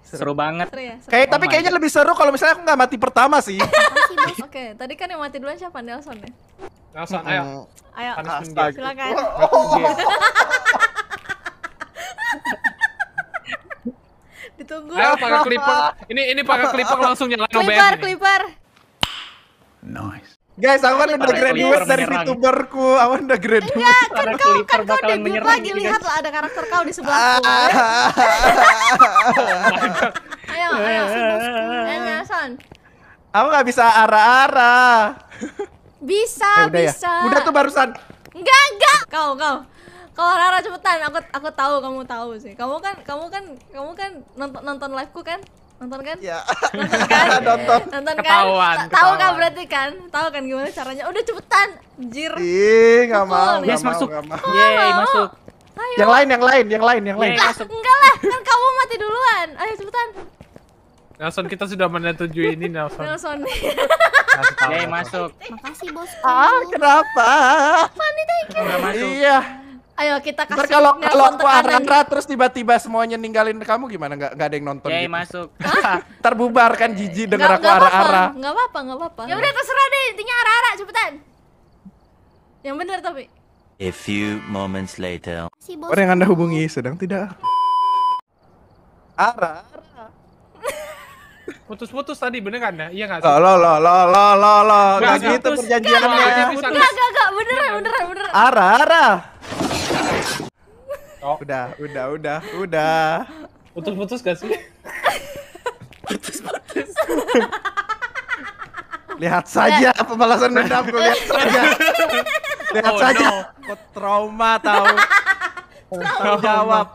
Seru, seru banget. Seru ya? Seru. Kayak oh tapi kayaknya God. lebih seru kalau misalnya aku nggak mati pertama sih. Oke, okay. tadi kan yang mati duluan siapa Nelson ya? Nelson, ayo. Hmm. Ayo. Astaga. Silakan. Oh. Ditunggu. Ayo pakai clipper. Ini ini pakai clipper langsung nyalain OBS. Clipper, clipper. Nice. Guys, aku kan udah graduate dari VTuberku. Aku udah graduate. Enggak, kan kau kan kau debut lagi. Gitu, Lihatlah ada karakter kau di sebelahku. Ah. ayo, ayo, ayo, Son. Aku gak bisa arah-arah. Bisa, eh, udah ya? bisa. Ya? Udah tuh barusan. Enggak, enggak. Kau, kau. Kau arah-arah cepetan, aku aku tahu kamu tahu sih. Kamu kan kamu kan kamu kan nonton nonton liveku kan? Nonton kan? Iya. Nonton kan? Nonton. kan? Tahu kan berarti kan? Tahu kan gimana caranya? Udah cepetan. Anjir. Ih, enggak mau. Yes, masuk. Yeay, oh. masuk. Ayo. Yang lain, yang lain, yang lain, yang lain. Ah, enggak lah, kan kamu mati duluan. Ayo cepetan. Nelson kita sudah menyetujui ini Nelson. Nelson. masuk. Makasih bos. Ah, kenapa? Funny thank you. Iya. Ayo kita kasih Ntar kalau kalau aku Arandra terus tiba-tiba semuanya ninggalin kamu gimana? Gak, gak ada yang nonton Yai gitu. masuk. Ntar bubar kan jijik denger aku arah Gak apa-apa, gak apa-apa. Ya udah terserah deh, intinya arah Ara cepetan. Yang bener tapi. A few moments later. Si bos. Orang yang Anda hubungi sedang tidak. Ara. Putus-putus tadi bener kan ya? Iya gak sih? Lo lo lo lo lo lo. Gak, gak gitu perjanjiannya. Gak gak gak beneran beneran beneran. Ara ara. Oh. Udah, udah, udah, udah. Putus-putus gak sih? Putus-putus. lihat saja pembalasan gue lihat saja. Lihat oh, saja. No. Kok trauma tahu. Trauma. Tau jawab.